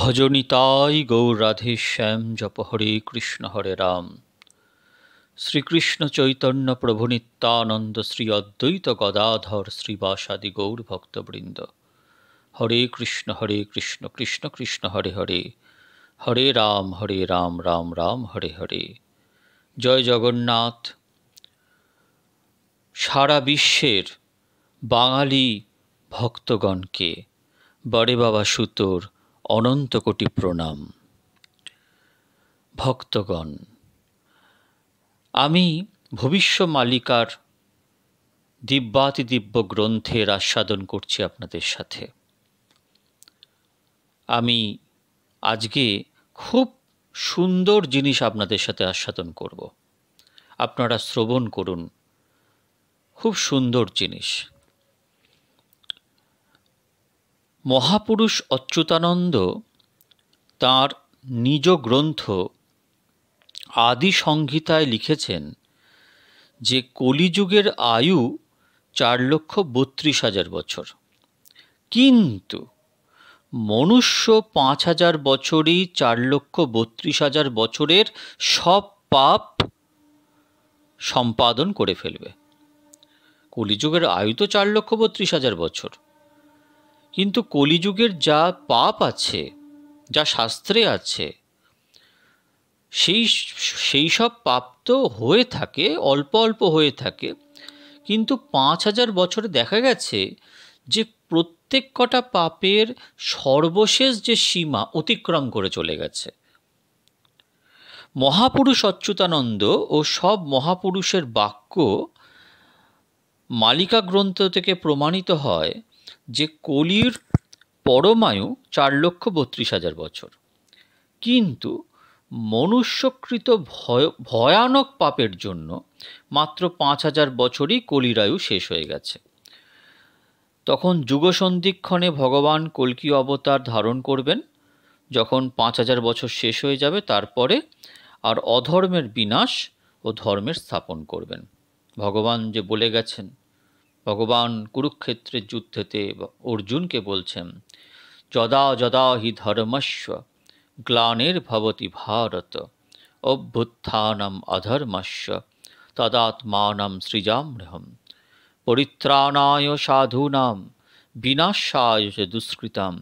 ভজনিতাই গৌর রাধে শ্যাম জপ হরে কৃষ্ণ হরে রাম শ্রীকৃষ্ণ চৈতন্য প্রভু নিত্যানন্দ শ্রী অদ্বৈত গদাধর শ্রীবাসাদি গৌর ভক্তবৃন্দ হরে কৃষ্ণ হরে কৃষ্ণ কৃষ্ণ কৃষ্ণ হরে হরে হরে রাম হরে রাম রাম রাম হরে হরে জয় জগন্নাথ সারা বিশ্বের বাঙালি ভক্তগণকে বড়ে বাবা সুতোর অনন্ত কোটি প্রণাম ভক্তগণ আমি ভবিষ্য মালিকার দিব্য গ্রন্থের আস্বাদন করছি আপনাদের সাথে আমি আজকে খুব সুন্দর জিনিস আপনাদের সাথে আস্বাদন করব আপনারা শ্রবণ করুন খুব সুন্দর জিনিস মহাপুরুষ অচ্যুতানন্দ তার নিজ গ্রন্থ আদি সংহিতায় লিখেছেন যে কলিযুগের আয়ু চার লক্ষ বত্রিশ হাজার বছর কিন্তু মনুষ্য পাঁচ হাজার বছরই চার লক্ষ বত্রিশ হাজার বছরের সব পাপ সম্পাদন করে ফেলবে কলিযুগের আয়ু তো চার লক্ষ বত্রিশ হাজার বছর কিন্তু কলিযুগের যা পাপ আছে যা শাস্ত্রে আছে সেই সেই সব পাপ তো হয়ে থাকে অল্প অল্প হয়ে থাকে কিন্তু পাঁচ হাজার বছরে দেখা গেছে যে প্রত্যেক কটা পাপের সর্বশেষ যে সীমা অতিক্রম করে চলে গেছে মহাপুরুষ অচ্যুতানন্দ ও সব মহাপুরুষের বাক্য মালিকা গ্রন্থ থেকে প্রমাণিত হয় যে কলির পরমায়ু চার লক্ষ বত্রিশ হাজার বছর কিন্তু মনুষ্যকৃত ভয় ভয়ানক পাপের জন্য মাত্র পাঁচ হাজার বছরই কলিরায়ু শেষ হয়ে গেছে তখন যুগসন্ধিক্ষণে ভগবান কলকি অবতার ধারণ করবেন যখন পাঁচ হাজার বছর শেষ হয়ে যাবে তারপরে আর অধর্মের বিনাশ ও ধর্মের স্থাপন করবেন ভগবান যে বলে গেছেন ভগবান কুরুক্ষেত্রের যুদ্ধেতে অর্জুনকে বলছেন যদা যদা হি ধর্মস্ব গ্লানের ভবতি ভারত অভ্যুত্থানম অধর্মস্য তদাত্মানম সৃজাম্যহম পরিত্রাণায় সাধূনাম বিনাশায় চ দুষ্কৃতাম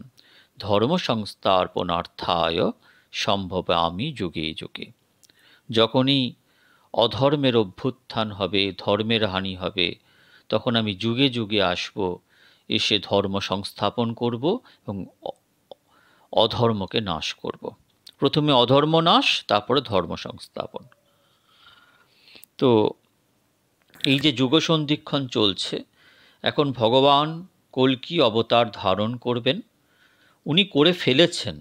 ধর্ম সংস্থাপনার্থায় সম্ভব আমি যুগে যুগে যখনই অধর্মের অভ্যুত্থান হবে ধর্মের হানি হবে তখন আমি যুগে যুগে আসব এসে ধর্ম সংস্থাপন করব এবং অধর্মকে নাশ করব প্রথমে অধর্ম নাশ তারপরে ধর্ম সংস্থাপন তো এই যে যুগসন্ধিক্ষণ চলছে এখন ভগবান কলকি অবতার ধারণ করবেন উনি করে ফেলেছেন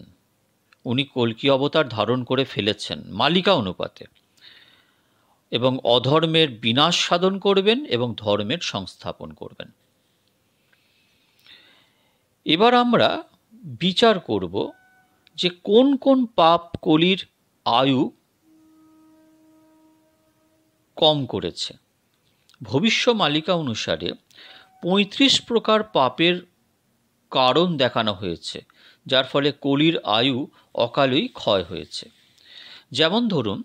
উনি কলকি অবতার ধারণ করে ফেলেছেন মালিকা অনুপাতে এবং অধর্মের বিনাশ সাধন করবেন এবং ধর্মের সংস্থাপন করবেন এবার আমরা বিচার করব যে কোন কোন পাপ কলির আয়ু কম করেছে ভবিষ্য মালিকা অনুসারে ৩৫ প্রকার পাপের কারণ দেখানো হয়েছে যার ফলে কলির আয়ু অকালেই ক্ষয় হয়েছে যেমন ধরুন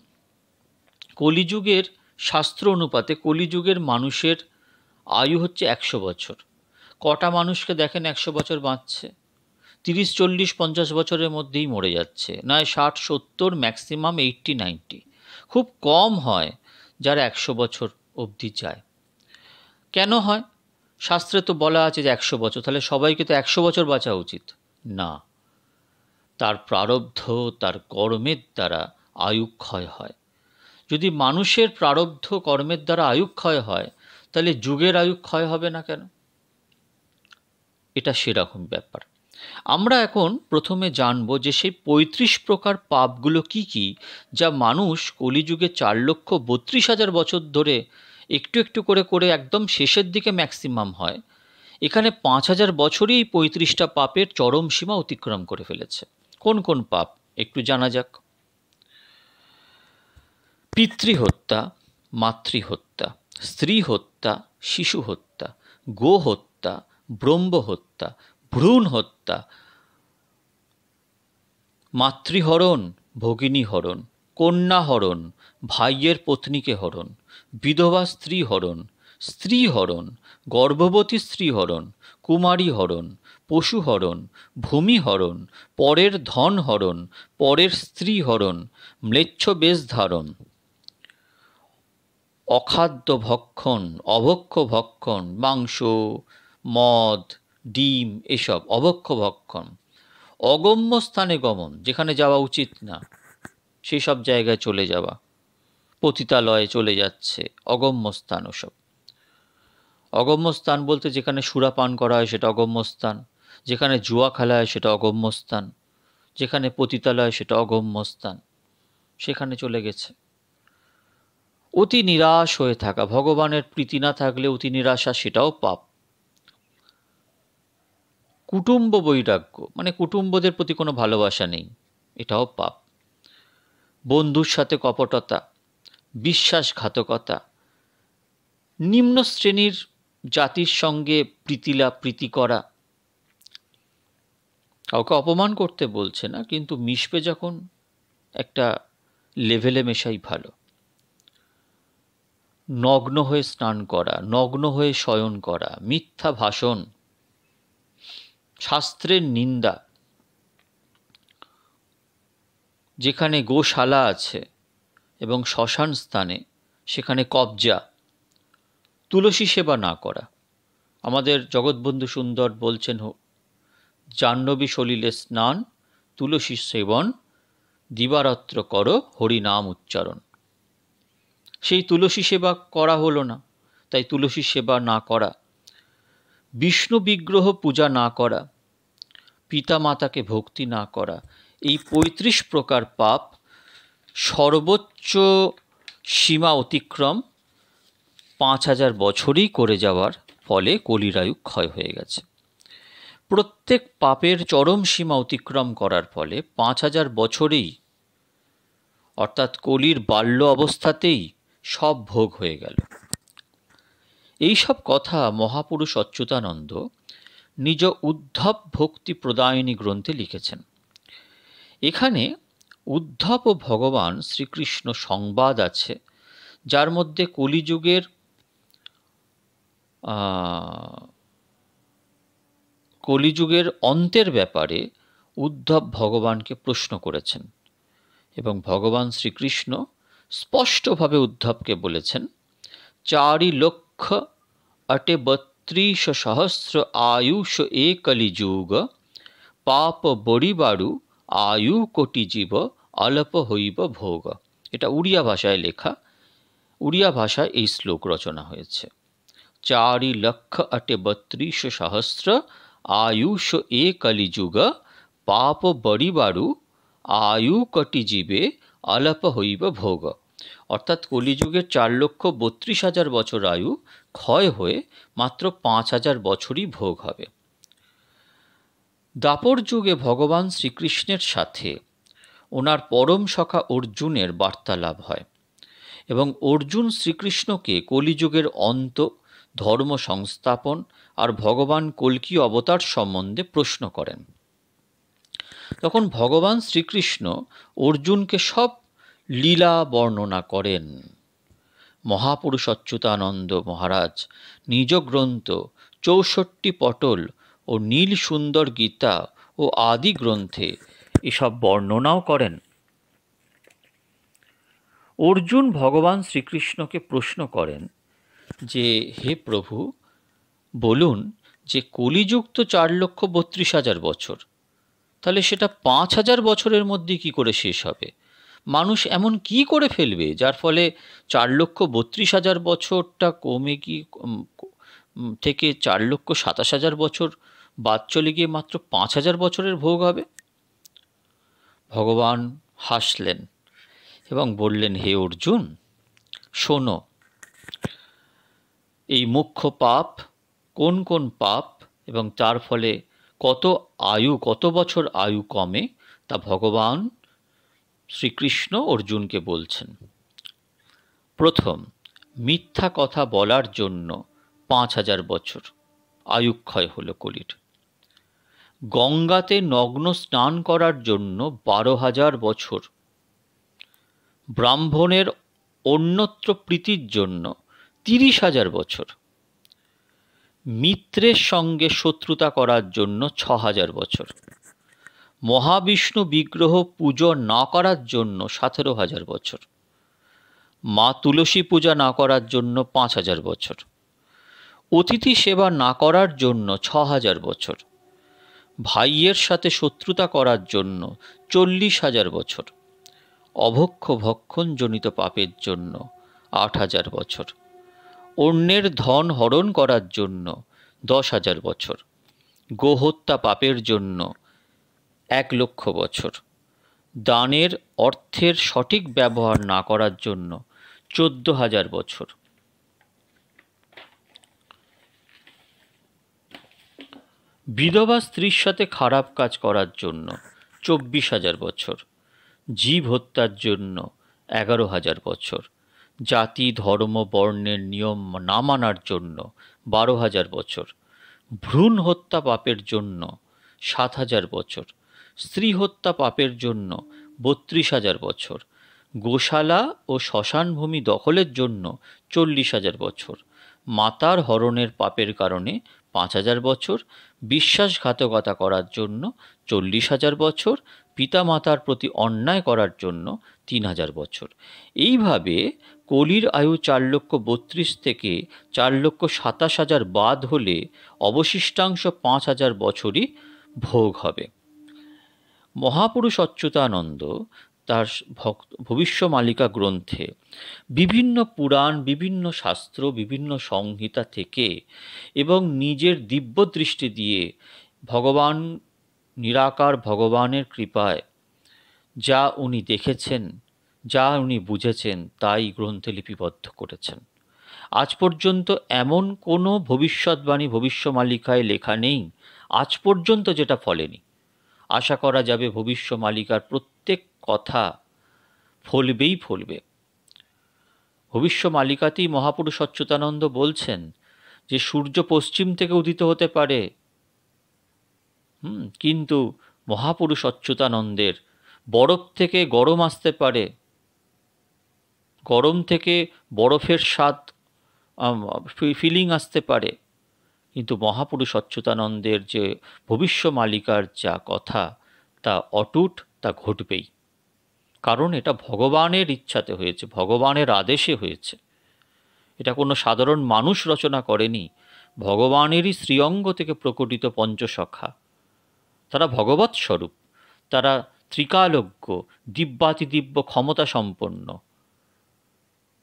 কলিযুগের শাস্ত্র অনুপাতে কলিযুগের মানুষের আয়ু হচ্ছে একশো বছর কটা মানুষকে দেখেন একশো বছর বাঁচছে তিরিশ চল্লিশ পঞ্চাশ বছরের মধ্যেই মরে যাচ্ছে নয় ষাট সত্তর ম্যাক্সিমাম এইটটি নাইনটি খুব কম হয় যারা একশো বছর অবধি যায় কেন হয় শাস্ত্রে তো বলা আছে যে একশো বছর তাহলে সবাইকে তো একশো বছর বাঁচা উচিত না তার প্রারব্ধ তার কর্মের দ্বারা আয়ু ক্ষয় হয় যদি মানুষের প্রারব্ধ কর্মের দ্বারা আয়ুক্ষয় হয় তাহলে যুগের আয়ুক্ষয় হবে না কেন এটা সেরকম ব্যাপার আমরা এখন প্রথমে জানব যে সেই পঁয়ত্রিশ প্রকার পাপগুলো কি কি যা মানুষ কলিযুগে চার লক্ষ বত্রিশ হাজার বছর ধরে একটু একটু করে করে একদম শেষের দিকে ম্যাক্সিমাম হয় এখানে পাঁচ হাজার বছরই এই পঁয়ত্রিশটা পাপের চরম সীমা অতিক্রম করে ফেলেছে কোন কোন পাপ একটু জানা যাক পিতৃহত্যা মাতৃহত্যা স্ত্রী হত্যা শিশু হত্যা গো হত্যা ব্রহ্ম হত্যা ভ্রূণ হত্যা মাতৃহরণ ভগিনী হরণ কন্যা হরণ ভাইয়ের পত্নীকে হরণ বিধবা স্ত্রী হরণ স্ত্রী হরণ গর্ভবতী স্ত্রী হরণ কুমারী হরণ পশু হরণ ভূমি হরণ পরের ধন হরণ পরের স্ত্রী হরণ ম্লেচ্ছ বেশ ধারণ অখাদ্য ভক্ষণ অভক্ষ ভক্ষণ মাংস মদ ডিম এসব অভক্ষ ভক্ষণ অগম্য স্থানে গমন যেখানে যাওয়া উচিত না সেই সব জায়গায় চলে যাওয়া পতিতালয়ে চলে যাচ্ছে অগম্য স্থান ওসব অগম্য স্থান বলতে যেখানে সুরা পান করা হয় সেটা অগম্য স্থান যেখানে জুয়া খেলা হয় সেটা অগম্য স্থান যেখানে পতিতালয় সেটা অগম্য স্থান সেখানে চলে গেছে অতি নিরাশ হয়ে থাকা ভগবানের প্রীতি না থাকলে অতি নিরাশা সেটাও পাপ কুটুম্ব বৈরাগ্য মানে কুটুম্বদের প্রতি কোনো ভালোবাসা নেই এটাও পাপ বন্ধুর সাথে কপটতা বিশ্বাসঘাতকতা নিম্ন শ্রেণীর জাতির সঙ্গে প্রীতিলা প্রীতি করা কাউকে অপমান করতে বলছে না কিন্তু মিশবে যখন একটা লেভেলে মেশাই ভালো নগ্ন হয়ে স্নান করা নগ্ন হয়ে শয়ন করা মিথ্যা ভাষণ শাস্ত্রের নিন্দা যেখানে গোশালা আছে এবং শ্মশান স্থানে সেখানে কবজা তুলসী সেবা না করা আমাদের জগৎবন্ধু সুন্দর বলছেন জাহ্নবী সলিলে স্নান তুলসী সেবন দিবারাত্র করো হরিনাম উচ্চারণ সেই তুলসী সেবা করা হলো না তাই তুলসী সেবা না করা বিষ্ণু বিগ্রহ পূজা না করা পিতামাতাকে ভক্তি না করা এই পঁয়ত্রিশ প্রকার পাপ সর্বোচ্চ সীমা অতিক্রম পাঁচ হাজার বছরই করে যাওয়ার ফলে কলিরায়ু ক্ষয় হয়ে গেছে প্রত্যেক পাপের চরম সীমা অতিক্রম করার ফলে পাঁচ হাজার বছরেই অর্থাৎ কলির বাল্য অবস্থাতেই সব ভোগ হয়ে গেল এইসব কথা মহাপুরুষ অচ্যুতানন্দ নিজ উদ্ধব ভক্তি প্রদায়নী গ্রন্থে লিখেছেন এখানে উদ্ধব ও ভগবান শ্রীকৃষ্ণ সংবাদ আছে যার মধ্যে কলিযুগের কলিযুগের অন্তের ব্যাপারে উদ্ধব ভগবানকে প্রশ্ন করেছেন এবং ভগবান শ্রীকৃষ্ণ স্পষ্টভাবে উদ্ধবকে বলেছেন চারি লক্ষ অটে বত্রিশ সহস্র আয়ুষ এ কলিযুগ পাপ বড়িবারু আয়ু কোটি জীব অলপ হইব ভোগ এটা উড়িয়া ভাষায় লেখা উড়িয়া ভাষায় এই শ্লোক রচনা হয়েছে চারি লক্ষ অটে বত্রিশ সহস্র আয়ুষ এ কলিযুগ পাপ বড়িবারু আয়ু কটি জীবে আলাপ হইব ভোগ অর্থাৎ কলিযুগের চার লক্ষ বত্রিশ হাজার বছর আয়ু ক্ষয় হয়ে মাত্র পাঁচ হাজার বছরই ভোগ হবে দাপর যুগে ভগবান শ্রীকৃষ্ণের সাথে ওনার পরম সখা অর্জুনের বার্তালাপ হয় এবং অর্জুন শ্রীকৃষ্ণকে কলিযুগের অন্ত ধর্ম সংস্থাপন আর ভগবান কলকি অবতার সম্বন্ধে প্রশ্ন করেন তখন ভগবান শ্রীকৃষ্ণ অর্জুনকে সব লীলা বর্ণনা করেন মহাপুরুষ অচ্যুতানন্দ মহারাজ নিজ গ্রন্থ চৌষট্টি পটল ও নীল সুন্দর গীতা ও আদি গ্রন্থে এসব বর্ণনাও করেন অর্জুন ভগবান শ্রীকৃষ্ণকে প্রশ্ন করেন যে হে প্রভু বলুন যে কলিযুক্ত চার লক্ষ বত্রিশ হাজার বছর তাহলে সেটা পাঁচ হাজার বছরের মধ্যে কি করে শেষ হবে মানুষ এমন কি করে ফেলবে যার ফলে চার লক্ষ বত্রিশ হাজার বছরটা কমে কি থেকে চার লক্ষ সাতাশ হাজার বছর বাদ চলে গিয়ে মাত্র পাঁচ হাজার বছরের ভোগ হবে ভগবান হাসলেন এবং বললেন হে অর্জুন শোনো এই মুখ্য পাপ কোন কোন পাপ এবং তার ফলে কত আয়ু কত বছর আয়ু কমে তা ভগবান শ্রীকৃষ্ণ অর্জুনকে বলছেন প্রথম মিথ্যা কথা বলার জন্য পাঁচ হাজার বছর আয়ুক্ষয় হল কলির গঙ্গাতে নগ্ন স্নান করার জন্য বারো হাজার বছর ব্রাহ্মণের অন্যত্র প্রীতির জন্য তিরিশ হাজার বছর মিত্রের সঙ্গে শত্রুতা করার জন্য ছ হাজার বছর মহাবিষ্ণু বিগ্রহ পুজো না করার জন্য সতেরো হাজার বছর মা তুলসী পূজা না করার জন্য পাঁচ হাজার বছর অতিথি সেবা না করার জন্য ছ হাজার বছর ভাইয়ের সাথে শত্রুতা করার জন্য চল্লিশ হাজার বছর অভক্ষ ভক্ষণজনিত পাপের জন্য আট হাজার বছর অন্যের ধন হরণ করার জন্য দশ হাজার বছর গোহত্যা পাপের জন্য এক লক্ষ বছর দানের অর্থের সঠিক ব্যবহার না করার জন্য চোদ্দ হাজার বছর বিধবা স্ত্রীর সাথে খারাপ কাজ করার জন্য চব্বিশ হাজার বছর জীব হত্যার জন্য এগারো হাজার বছর জাতি ধর্ম বর্ণের নিয়ম না মানার জন্য বারো হাজার বছর ভ্রূণ হত্যা পাপের জন্য সাত হাজার বছর স্ত্রী হত্যা পাপের জন্য বত্রিশ হাজার বছর গোশালা ও শ্মশানভূমি দখলের জন্য চল্লিশ হাজার বছর মাতার হরণের পাপের কারণে পাঁচ হাজার বছর বিশ্বাসঘাতকতা করার জন্য চল্লিশ হাজার বছর পিতামাতার প্রতি অন্যায় করার জন্য তিন হাজার বছর এইভাবে কলির আয়ু চার লক্ষ বত্রিশ থেকে চার লক্ষ সাতাশ হাজার বাদ হলে অবশিষ্টাংশ পাঁচ হাজার বছরই ভোগ হবে মহাপুরুষ অচ্যুতানন্দ তার ভক্ত ভবিষ্য মালিকা গ্রন্থে বিভিন্ন পুরাণ বিভিন্ন শাস্ত্র বিভিন্ন সংহিতা থেকে এবং নিজের দিব্য দৃষ্টি দিয়ে ভগবান নিরাকার ভগবানের কৃপায় যা উনি দেখেছেন যা উনি বুঝেছেন তাই গ্রন্থে লিপিবদ্ধ করেছেন আজ পর্যন্ত এমন কোনো ভবিষ্যৎবাণী ভবিষ্য মালিকায় লেখা নেই আজ পর্যন্ত যেটা ফলেনি আশা করা যাবে ভবিষ্য মালিকার প্রত্যেক কথা ফলবেই ফলবে ভবিষ্য মালিকাতেই মহাপুরুষ সচ্যুতানন্দ বলছেন যে সূর্য পশ্চিম থেকে উদিত হতে পারে হুম কিন্তু মহাপুরুষ অচ্যুতানন্দের বরফ থেকে গরম আসতে পারে গরম থেকে বরফের স্বাদ ফিলিং আসতে পারে কিন্তু মহাপুরুষ অচ্যুতানন্দের যে ভবিষ্য মালিকার যা কথা তা অটুট তা ঘটবেই কারণ এটা ভগবানের ইচ্ছাতে হয়েছে ভগবানের আদেশে হয়েছে এটা কোনো সাধারণ মানুষ রচনা করেনি ভগবানেরই শ্রীঅঙ্গ থেকে প্রকটিত পঞ্চসখা তারা ভগবৎস্বরূপ তারা ত্রিকালজ্ঞ দিব্যাতিদিব্য ক্ষমতা সম্পন্ন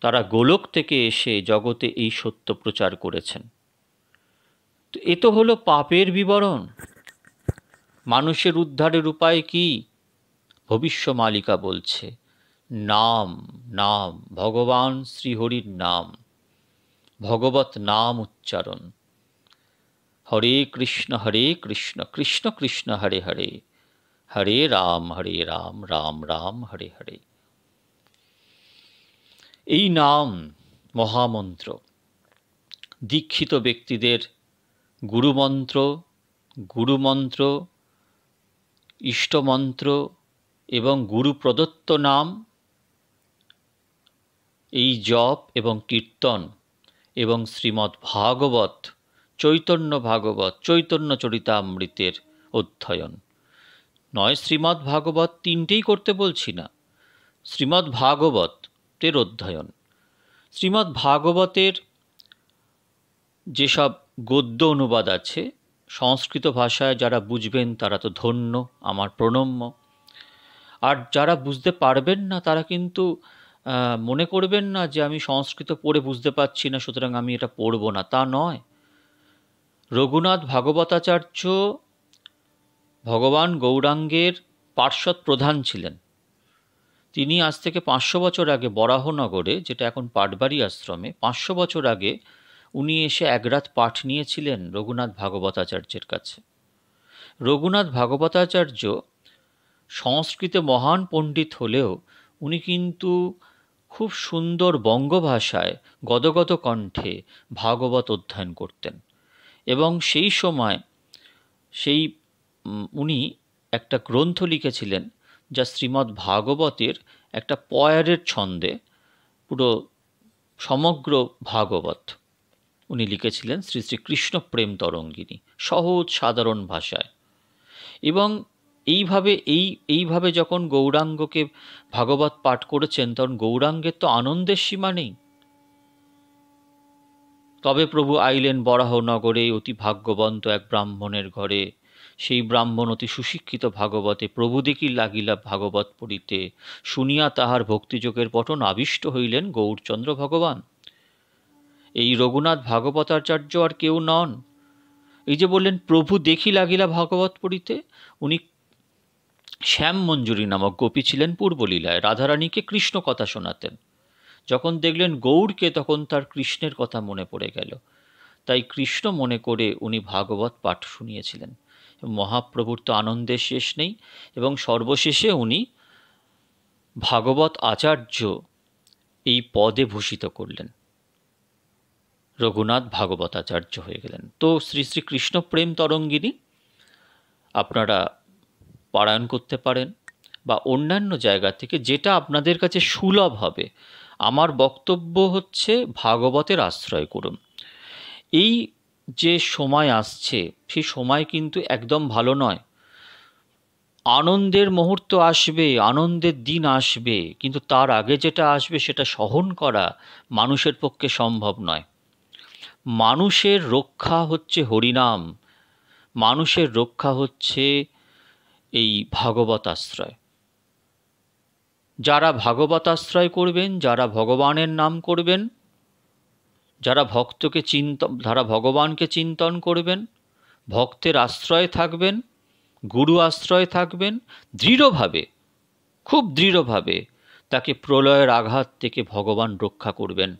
তারা গোলক থেকে এসে জগতে এই সত্য প্রচার করেছেন তো এ তো হলো পাপের বিবরণ মানুষের উদ্ধারের উপায় কি ভবিষ্য মালিকা বলছে নাম নাম ভগবান শ্রীহরির নাম ভগবত নাম উচ্চারণ হরে কৃষ্ণ হরে কৃষ্ণ কৃষ্ণ কৃষ্ণ হরে হরে হরে রাম হরে রাম রাম রাম হরে হরে এই নাম মহামন্ত্র দীক্ষিত ব্যক্তিদের গুরুমন্ত্র গুরুমন্ত্র ইষ্টমন্ত্র এবং গুরু প্রদত্ত নাম এই জপ এবং কীর্তন এবং শ্রীমদ্ ভাগবত চৈতন্য ভাগবত চৈতন্য চরিতামৃতের অধ্যয়ন নয় শ্রীমদ্ ভাগবত তিনটেই করতে বলছি না শ্রীমদ্ ভাগবত তত্ত্বের অধ্যয়ন শ্রীমদ্ ভাগবতের যেসব গদ্য অনুবাদ আছে সংস্কৃত ভাষায় যারা বুঝবেন তারা তো ধন্য আমার প্রণম্য আর যারা বুঝতে পারবেন না তারা কিন্তু মনে করবেন না যে আমি সংস্কৃত পড়ে বুঝতে পারছি না সুতরাং আমি এটা পড়ব না তা নয় রঘুনাথ ভাগবতাচার্য ভগবান গৌরাঙ্গের পার্শ্বদ প্রধান ছিলেন তিনি আজ থেকে পাঁচশো বছর আগে বরাহনগরে যেটা এখন পাটবাড়ি আশ্রমে পাঁচশো বছর আগে উনি এসে এক রাত পাঠ নিয়েছিলেন রঘুনাথ ভাগবতাচার্যের কাছে রঘুনাথ ভাগবতাচার্য সংস্কৃতে মহান পণ্ডিত হলেও উনি কিন্তু খুব সুন্দর বঙ্গভাষায় গদগত কণ্ঠে ভাগবত অধ্যয়ন করতেন এবং সেই সময় সেই উনি একটা গ্রন্থ লিখেছিলেন যা শ্রীমদ্ ভাগবতের একটা পয়ারের ছন্দে পুরো সমগ্র ভাগবত উনি লিখেছিলেন শ্রী শ্রীকৃষ্ণ প্রেম তরঙ্গিনী সহজ সাধারণ ভাষায় এবং এইভাবে এই এইভাবে যখন গৌরাঙ্গকে ভাগবত পাঠ করেছেন তখন গৌরাঙ্গের তো আনন্দের সীমা নেই তবে প্রভু আইলেন বরাহ নগরে অতি ভাগ্যবন্ত এক ব্রাহ্মণের ঘরে সেই ব্রাহ্মণ অতি সুশিক্ষিত ভাগবতে প্রভুদিকি লাগিলা ভাগবত পড়িতে শুনিয়া তাহার ভক্তিযোগের পঠন আবিষ্ট হইলেন গৌরচন্দ্র ভগবান এই রঘুনাথ ভাগবতাচার্য আর কেউ নন এই যে বললেন প্রভু দেখি লাগিলা ভাগবত পড়িতে উনি শ্যাম মঞ্জুরি নামক গোপী ছিলেন পূর্বলীলায় রাধারানীকে কৃষ্ণ কথা শোনাতেন যখন দেখলেন গৌরকে তখন তার কৃষ্ণের কথা মনে পড়ে গেল তাই কৃষ্ণ মনে করে উনি ভাগবত পাঠ শুনিয়েছিলেন মহাপ্রভুর তো আনন্দের শেষ নেই এবং সর্বশেষে উনি ভাগবত আচার্য এই পদে ভূষিত করলেন রঘুনাথ ভাগবতাচার্য হয়ে গেলেন তো শ্রী শ্রীকৃষ্ণ প্রেম তরঙ্গিনী আপনারা পারায়ণ করতে পারেন বা অন্যান্য জায়গা থেকে যেটা আপনাদের কাছে সুলভ হবে আমার বক্তব্য হচ্ছে ভাগবতের আশ্রয় করুন এই যে সময় আসছে সে সময় কিন্তু একদম ভালো নয় আনন্দের মুহূর্ত আসবে আনন্দের দিন আসবে কিন্তু তার আগে যেটা আসবে সেটা সহন করা মানুষের পক্ষে সম্ভব নয় মানুষের রক্ষা হচ্ছে হরিনাম মানুষের রক্ষা হচ্ছে এই ভাগবত আশ্রয় যারা ভাগবত আশ্রয় করবেন যারা ভগবানের নাম করবেন যারা ভক্তকে চিন্ত যারা ভগবানকে চিন্তন করবেন ভক্তের আশ্রয় থাকবেন গুরু আশ্রয় থাকবেন দৃঢ়ভাবে খুব দৃঢ়ভাবে তাকে প্রলয়ের আঘাত থেকে ভগবান রক্ষা করবেন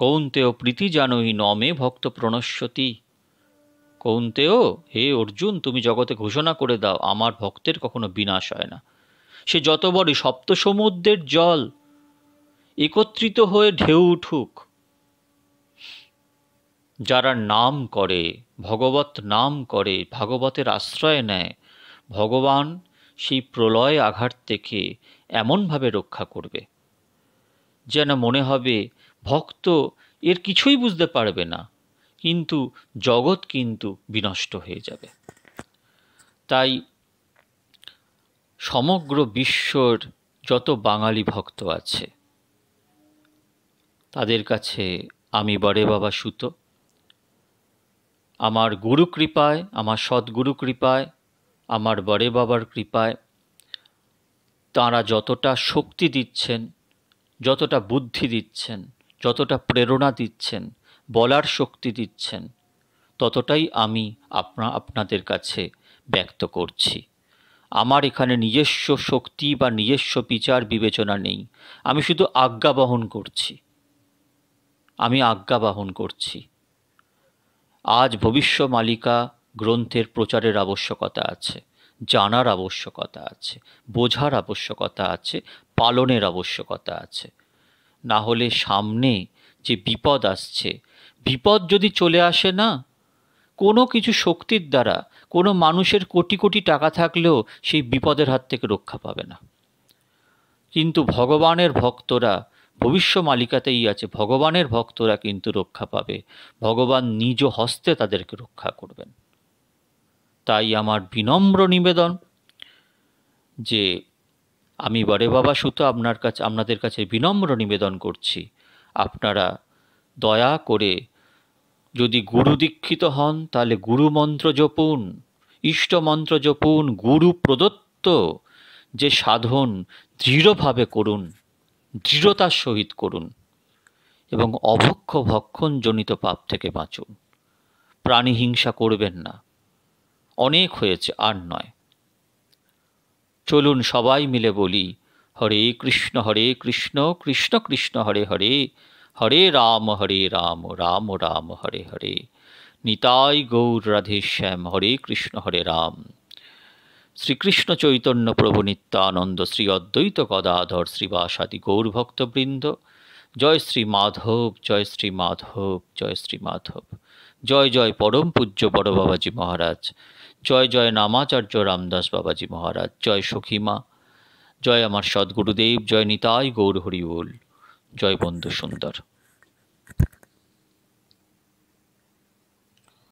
কৌন্তেও প্রীতি জানোই নমে ভক্ত প্রণস্বতী কৌন্তেয় হে অর্জুন তুমি জগতে ঘোষণা করে দাও আমার ভক্তের কখনো বিনাশ হয় না সে যত বড় সপ্ত সমুদ্রের জল একত্রিত হয়ে ঢেউ উঠুক যারা নাম করে ভগবত নাম করে ভাগবতের আশ্রয় নেয় ভগবান সেই প্রলয় আঘাত থেকে এমনভাবে রক্ষা করবে যেন মনে হবে ভক্ত এর কিছুই বুঝতে পারবে না কিন্তু জগৎ কিন্তু বিনষ্ট হয়ে যাবে তাই সমগ্র বিশ্বর যত বাঙালি ভক্ত আছে তাদের কাছে আমি বরে বাবা সুতো আমার গুরু কৃপায় আমার সদ্গুরু কৃপায় আমার বড়ে বাবার কৃপায় তাঁরা যতটা শক্তি দিচ্ছেন যতটা বুদ্ধি দিচ্ছেন যতটা প্রেরণা দিচ্ছেন বলার শক্তি দিচ্ছেন ততটাই আমি আপনা আপনাদের কাছে ব্যক্ত করছি আমার এখানে নিজস্ব শক্তি বা নিজস্ব বিচার বিবেচনা নেই আমি শুধু আজ্ঞা বহন করছি আমি আজ্ঞা বহন করছি আজ ভবিষ্য মালিকা গ্রন্থের প্রচারের আবশ্যকতা আছে জানার আবশ্যকতা আছে বোঝার আবশ্যকতা আছে পালনের আবশ্যকতা আছে না হলে সামনে যে বিপদ আসছে বিপদ যদি চলে আসে না কোনো কিছু শক্তির দ্বারা কোনো মানুষের কোটি কোটি টাকা থাকলেও সেই বিপদের হাত থেকে রক্ষা পাবে না কিন্তু ভগবানের ভক্তরা ভবিষ্য মালিকাতেই আছে ভগবানের ভক্তরা কিন্তু রক্ষা পাবে ভগবান নিজ হস্তে তাদেরকে রক্ষা করবেন তাই আমার বিনম্র নিবেদন যে আমি বড়ে বাবা সুতো আপনার কাছে আপনাদের কাছে বিনম্র নিবেদন করছি আপনারা দয়া করে যদি গুরু দীক্ষিত হন তাহলে গুরু মন্ত্র জপুন ইষ্ট মন্ত্র জপুন গুরু প্রদত্ত যে সাধন দৃঢ়ভাবে করুন দৃঢ়তার সহিত করুন এবং অভক্ষ ভক্ষণ জনিত পাপ থেকে বাঁচুন প্রাণী হিংসা করবেন না অনেক হয়েছে আর নয় চলুন সবাই মিলে বলি হরে কৃষ্ণ হরে কৃষ্ণ কৃষ্ণ কৃষ্ণ হরে হরে হরে রাম হরে রাম রাম রাম হরে হরে নিতাই গৌর রাধে শ্যাম হরে কৃষ্ণ হরে রাম শ্রীকৃষ্ণ চৈতন্য প্রভু নিত্যানন্দ শ্রী অদ্বৈত গদাধর শ্রীবাসাদি গৌরভক্তবৃন্দ জয় শ্রী মাধব জয় শ্রী মাধব জয় শ্রী মাধব জয় জয় পরম পূজ্য বড় বাবাজি মহারাজ জয় জয় নামাচার্য রামদাস বাবাজি মহারাজ জয় সখীমা জয় আমার সদ্গুরুদেব জয় নিতাই গৌর হরিউল জয় বন্ধু সুন্দর